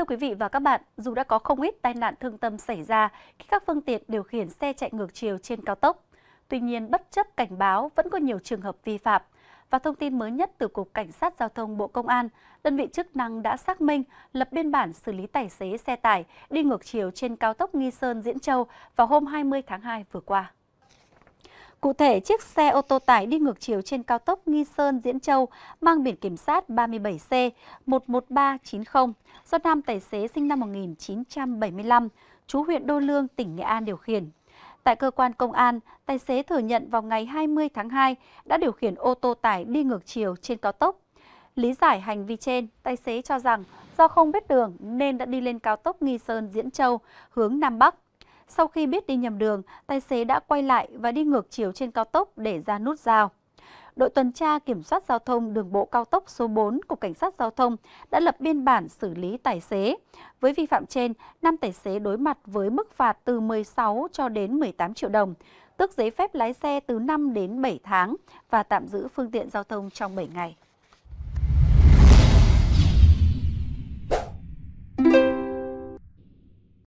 Thưa quý vị và các bạn, dù đã có không ít tai nạn thương tâm xảy ra khi các phương tiện điều khiển xe chạy ngược chiều trên cao tốc, tuy nhiên bất chấp cảnh báo vẫn có nhiều trường hợp vi phạm. Và thông tin mới nhất từ Cục Cảnh sát Giao thông Bộ Công an, đơn vị chức năng đã xác minh lập biên bản xử lý tài xế xe tải đi ngược chiều trên cao tốc Nghi Sơn – Diễn Châu vào hôm 20 tháng 2 vừa qua. Cụ thể, chiếc xe ô tô tải đi ngược chiều trên cao tốc Nghi Sơn – Diễn Châu mang biển kiểm soát 37C 11390 do nam tài xế sinh năm 1975, chú huyện Đô Lương, tỉnh Nghệ An điều khiển. Tại cơ quan công an, tài xế thừa nhận vào ngày 20 tháng 2 đã điều khiển ô tô tải đi ngược chiều trên cao tốc. Lý giải hành vi trên, tài xế cho rằng do không biết đường nên đã đi lên cao tốc Nghi Sơn Diễn Châu hướng Nam Bắc. Sau khi biết đi nhầm đường, tài xế đã quay lại và đi ngược chiều trên cao tốc để ra nút giao đội tuần tra kiểm soát giao thông đường bộ cao tốc số 4 Cục Cảnh sát Giao thông đã lập biên bản xử lý tài xế. Với vi phạm trên, năm tài xế đối mặt với mức phạt từ 16 cho đến 18 triệu đồng, tước giấy phép lái xe từ 5 đến 7 tháng và tạm giữ phương tiện giao thông trong 7 ngày.